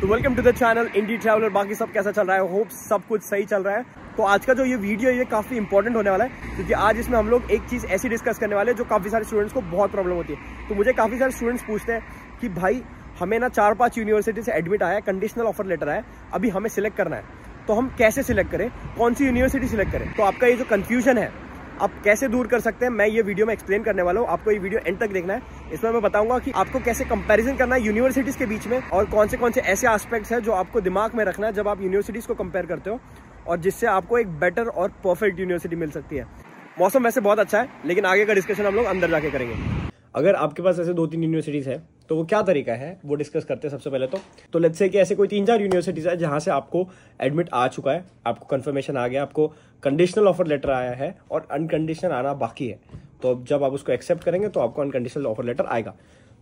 तो welcome to the channel indie traveller बाकी सब कैसा चल रहा है होप सब कुछ सही चल रहा है तो आज का जो ये वीडियो है ये काफ़ी इंपॉर्टेंट होने वाला है क्योंकि आज इसमें हम लोग एक चीज़ ऐसी डिस्कस करने वाले हैं जो काफ़ी सारे स्टूडेंट्स को बहुत प्रॉब्लम होती है तो मुझे काफ़ी सारे स्टूडेंट्स पूछते हैं कि भाई हमें ना चार पाँच यूनिवर्सिटी से एडमिट आया कंडीशनल ऑफर लेटर आया अभी हमें सिलेक्ट करना है तो हम कैसे सिलेक्ट करें कौन सी यूनिवर्सिटी सिलेक्ट करें तो आपका ये जो कन्फ्यूजन है आप कैसे दूर कर सकते हैं मैं ये वीडियो में एक्सप्लेन करने वाला हूँ आपको ये वीडियो एंड तक देखना है इसमें मैं बताऊंगा कि आपको कैसे कंपैरिजन करना है यूनिवर्सिटीज़ के बीच में और कौन से कौन से ऐसे आस्पेक्ट्स हैं जो आपको दिमाग में रखना है जब आप यूनिवर्सिटीज़ को कंपेयर करते हो और जिससे आपको एक बेटर और परफेक्ट यूनिवर्सिटी मिल सकती है मौसम वैसे बहुत अच्छा है लेकिन आगे का डिस्कशन हम लोग अंदर जाके करेंगे अगर आपके पास ऐसे दो तीन यूनिवर्सिटीज़ है तो वो क्या तरीका है वो डिस्कस करते हैं सबसे पहले तो तो लेट्स से कि ऐसे कोई तीन चार यूनिवर्सिटीज़ है जहाँ से आपको एडमिट आ चुका है आपको कंफर्मेशन आ गया आपको कंडीशनल ऑफर लेटर आया है और अनकंडीशनल आना बाकी है तो जब आप उसको एक्सेप्ट करेंगे तो आपको अनकंडीशनल ऑफर लेटर आएगा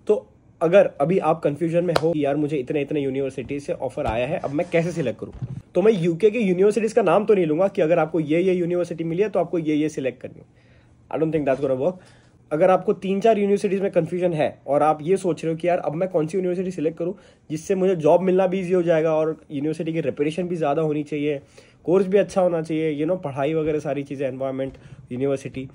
तो अगर अभी आप कंफ्यूजन में हो कि यार मुझे इतने इतने यूनिवर्सिटी से ऑफर आया है अब मैं कैसे सिलेक्ट करूँ तो मैं यूके के यूनिवर्सिटीज़ का नाम तो नहीं लूंगा कि अगर आपको ये ये यूनिवर्सिटी मिली है तो आपको ये ये सिलेक्ट करनी है I don't think that's gonna work अगर आपको तीन चार यूनिवर्सिटीज़ में कन्फ्यूजन है और आप ये सोच रहे हो कि यार अब मैं कौन सी यूनिवर्सिटी सिलेक्ट करूँ जिससे मुझे जॉब मिलना भी ईजी हो जाएगा और यूनिवर्सिटी की रेपेशन भी ज़्यादा होनी चाहिए कोर्स भी अच्छा होना चाहिए यू नो पढ़ाई वगैरह सारी चीज़ें एनवायरमेंट यूनिवर्सिटी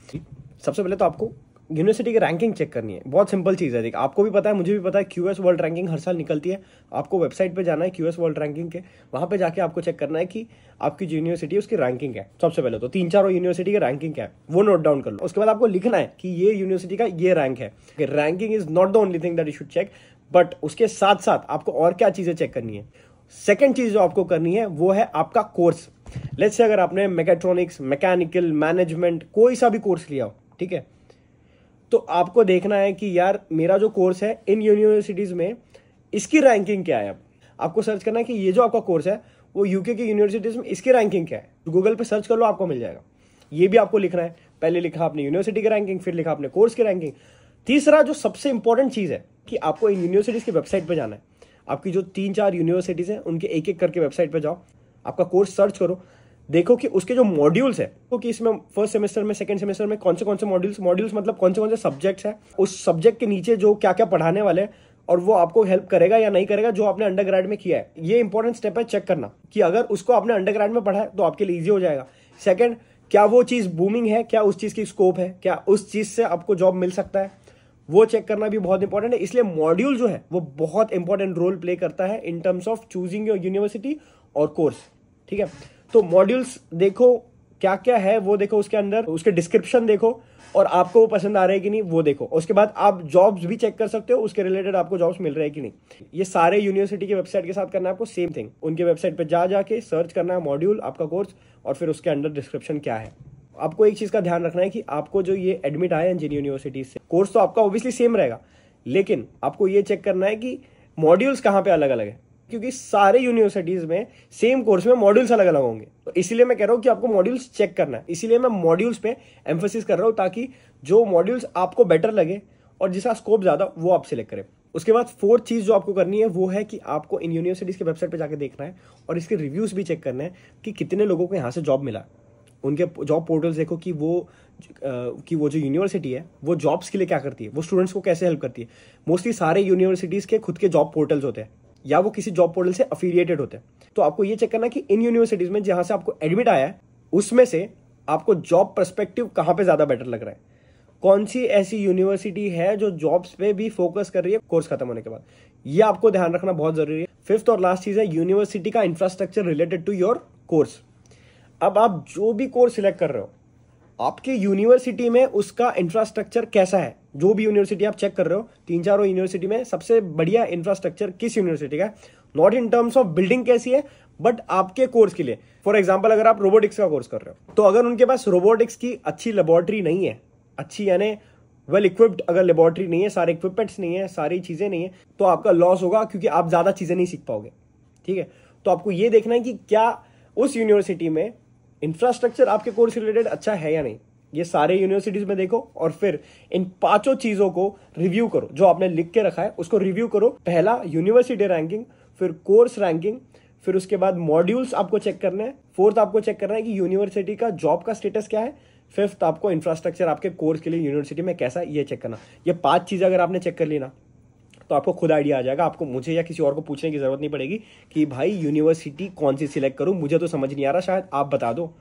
सबसे पहले तो आपको यूनिवर्सिटी की रैंकिंग चेक करनी है बहुत सिंपल चीज़ है देख आपको भी पता है मुझे भी पता है क्यू एस वर्ल्ड रैंकिंग हर साल निकलती है आपको वेबसाइट पे जाना है क्यू वर्ल्ड रैंकिंग के वहाँ पे जाके आपको चेक करना है कि आपकी जो यूनिवर्सिटी है उसकी रैंकिंग है सबसे पहले तो तीन चारों यूनिवर्सिटी की रैंकिंग है वो नोट डाउन कर लो उसके बाद आपको लिखना है कि ये यूनिवर्सिटी का ये रैंक है ranking is not the only thing that you should check but उसके साथ साथ आपको और क्या चीज़ें चेक करनी है सेकेंड चीज़ जो आपको करनी है वो है आपका कोर्स लेट्स से अगर आपने मैकेट्रॉनिक्स मैकेनिकल मैनेजमेंट कोई सा भी कोर्स लिया हो ठीक है तो आपको देखना है कि यार मेरा जो कोर्स है इन यूनिवर्सिटीज़ में इसकी रैंकिंग क्या है अब आपको सर्च करना है कि ये जो आपका कोर्स है वो यूके की यूनिवर्सिटीज़ में इसकी रैंकिंग क्या है गूगल पर सर्च कर लो आपको मिल जाएगा ये भी आपको लिखना है पहले लिखा आपने यूनिवर्सिटी की रैंकिंग फिर लिखा आपने कोर्स की रैंकिंग तीसरा जो सबसे इंपॉर्टेंट चीज़ है कि आपको इन यूनिवर्सिटीज़ की वेबसाइट पर जाना है आपकी जो तीन चार यूनिवर्सिटीज़ हैं उनके एक एक करके वेबसाइट पर जाओ आपका कोर्स सर्च करो देखो कि उसके जो मॉड्यूल्स है तो कि इसमें फर्स्ट सेमेस्टर में सेकंड सेमेस्टर में कौन से कौन से मॉड्यूल्स मॉड्यूल्स मतलब कौन से कौन से सब्जेक्ट्स हैं उस सब्जेक्ट के नीचे जो क्या क्या पढ़ाने वाले हैं और वो आपको हेल्प करेगा या नहीं करेगा जो आपने अंडर ग्रेड में किया है ये इंपॉर्टेंट स्टेप है चेक करना कि अगर उसको आपने अंडर ग्रेड में पढ़ा है तो आपके लिए ईजी हो जाएगा सेकेंड क्या वो चीज़ बूमिंग है क्या उस चीज़ की स्कोप है क्या उस चीज़ से आपको जॉब मिल सकता है वो चेक करना भी बहुत इंपॉर्टेंट है इसलिए मॉड्यूल जो है वो बहुत इंपॉर्टेंट रोल प्ले करता है in terms of choosing your university और कोर्स ठीक है तो मॉड्यूल्स देखो क्या क्या है वो देखो उसके अंदर उसके डिस्क्रिप्शन देखो और आपको वो पसंद आ रहा है कि नहीं वो देखो उसके बाद आप जॉब्स भी चेक कर सकते हो उसके रिलेटेड आपको जॉब्स मिल रहे हैं कि नहीं ये सारे यूनिवर्सिटी के वेबसाइट के साथ करना है आपको सेम थिंग उनके वेबसाइट पर जा जाके सर्च करना है मॉड्यूल आपका कोर्स और फिर उसके अंडर डिस्क्रिप्शन क्या है आपको एक चीज़ का ध्यान रखना है कि आपको जो ये एडमिट आया इंजीनियर यूनिवर्सिटी से कोर्स तो आपका ऑब्वियसली सेम रहेगा लेकिन आपको ये चेक करना है कि मॉड्यूल्स कहाँ पे अलग अलग है क्योंकि सारे यूनिवर्सिटीज में सेम कोर्स में मॉड्यूल्स अलग अलग होंगे तो इसलिए मैं कह रहा हूँ कि आपको मॉड्यूल्स चेक करना है इसीलिए मैं मॉड्यूल्स पे एम्फोसिस कर रहा हूँ ताकि जो मॉड्यूल्स आपको बेटर लगे और जिसका स्कोप ज़्यादा वो आप सिलेक्ट करें उसके बाद फोर्थ चीज़ जो आपको करनी है वो है कि आपको इन यूनिवर्सिटीज़ के वेबसाइट पर जाकर देखना है और इसके रिव्यूज़ भी चेक करना है कि कितने लोगों को यहाँ से जॉब मिला उनके जॉब पोर्टल्स देखो कि वो कि वो जो यूनिवर्सिटी है वो जॉब्स के लिए क्या करती है वो स्टूडेंट्स को कैसे हेल्प करती है मोस्टली सारे यूनिवर्सिटीज़ के खुद के जॉब पोर्टल्स होते हैं या वो किसी जॉब पोर्टल से अफिलियटेड होते हैं तो आपको ये चेक करना कि इन यूनिवर्सिटीज में जहां से आपको एडमिट आया है उसमें से आपको जॉब परस्पेक्टिव कहां पे ज्यादा बेटर लग रहा है कौन सी ऐसी यूनिवर्सिटी है जो जॉब्स पे भी फोकस कर रही है कोर्स खत्म होने के बाद ये आपको ध्यान रखना बहुत जरूरी है फिफ्थ और लास्ट चीज है यूनिवर्सिटी का infrastructure related to your course अब आप जो भी कोर्स सिलेक्ट कर रहे हो आपके यूनिवर्सिटी में उसका इंफ्रास्ट्रक्चर कैसा है जो भी यूनिवर्सिटी आप चेक कर रहे हो तीन चारों यूनिवर्सिटी में सबसे बढ़िया इंफ्रास्ट्रक्चर किस यूनिवर्सिटी का not in terms of building कैसी है बट आपके कोर्स के लिए फॉर एग्जाम्पल अगर आप रोबोटिक्स का कोर्स कर रहे हो तो अगर उनके पास रोबोटिक्स की अच्छी लेबोरेटरी नहीं है अच्छी यानी वेल इक्विप्ड अगर लेबोरेटरी नहीं है सारे इक्विपमेंट्स नहीं है सारी चीज़ें नहीं है तो आपका लॉस होगा क्योंकि आप ज़्यादा चीज़ें नहीं सीख पाओगे ठीक है तो आपको यह देखना है कि क्या उस यूनिवर्सिटी में इंफ्रास्ट्रक्चर आपके कोर्स रिलेटेड अच्छा है या नहीं ये सारे यूनिवर्सिटीज में देखो और फिर इन पांचों चीजों को रिव्यू करो जो आपने लिख के रखा है उसको रिव्यू करो पहला यूनिवर्सिटी रैंकिंग फिर कोर्स रैंकिंग फिर उसके बाद मॉड्यूल्स आपको चेक करना है फोर्थ आपको चेक करना है कि यूनिवर्सिटी का जॉब का स्टेटस क्या है फिफ्थ आपको इंफ्रास्ट्रक्चर आपके कोर्स के लिए यूनिवर्सिटी में कैसा है ये चेक करना ये पांच चीज़ अगर आपने चेक कर ली ना तो आपको खुद आइडिया आ जाएगा आपको मुझे या किसी और को पूछने की जरूरत नहीं पड़ेगी कि भाई यूनिवर्सिटी कौन सी सिलेक्ट करूँ मुझे तो समझ नहीं आ रहा शायद आप बता दो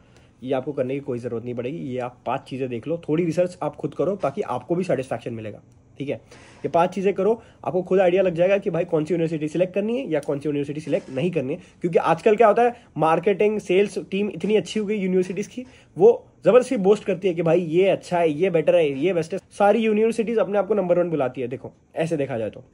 ये आपको करने की कोई ज़रूरत नहीं पड़ेगी ये आप पांच चीज़ें देख लो थोड़ी रिसर्च आप खुद करो ताकि आपको भी सेटिस्फैक्शन मिलेगा ठीक है ये पांच चीज़ें करो आपको खुद आइडिया लग जाएगा कि भाई कौन सी यूनिवर्सिटी सिलेक्ट करनी है या कौन सी यूनिवर्सिटी सिलेक्ट नहीं करनी है क्योंकि आजकल क्या होता है मार्केटिंग सेल्स टीम इतनी अच्छी हो गई यूनिवर्सिटीज़ की वो ज़बरदस्ती बोस्ट करती है कि भाई ये अच्छा है ये बेटर है ये बेस्ट है सारी यूनिवर्सिटीज़ अपने आपको नंबर वन बुलाती है देखो ऐसे देखा जाए तो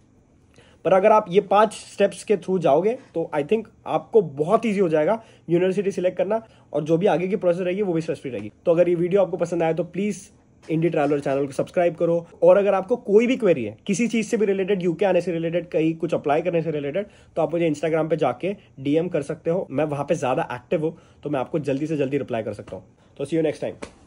पर अगर आप ये पांच स्टेप्स के थ्रू जाओगे तो आई थिंक आपको बहुत ईजी हो जाएगा यूनिवर्सिटी सिलेक्ट करना और जो भी आगे की प्रोसेस रहेगी वो भी स्ट्रेस फ्री रहेगी तो अगर ये वीडियो आपको पसंद आया तो प्लीज़ इंडी ट्रैवलर चैनल को सब्सक्राइब करो और अगर आपको कोई भी क्वेरी है किसी चीज़ से भी रिलेटेड यूके आने से रिलेटेड कहीं कुछ अप्लाई करने से रिलेटेड तो आप मुझे इंस्टाग्राम पे जाके डीएम कर सकते हो मैं वहां पे ज़्यादा एक्टिव हूं तो मैं आपको जल्दी से जल्दी रिप्लाई कर सकता हूं तो सी यू नेक्स्ट टाइम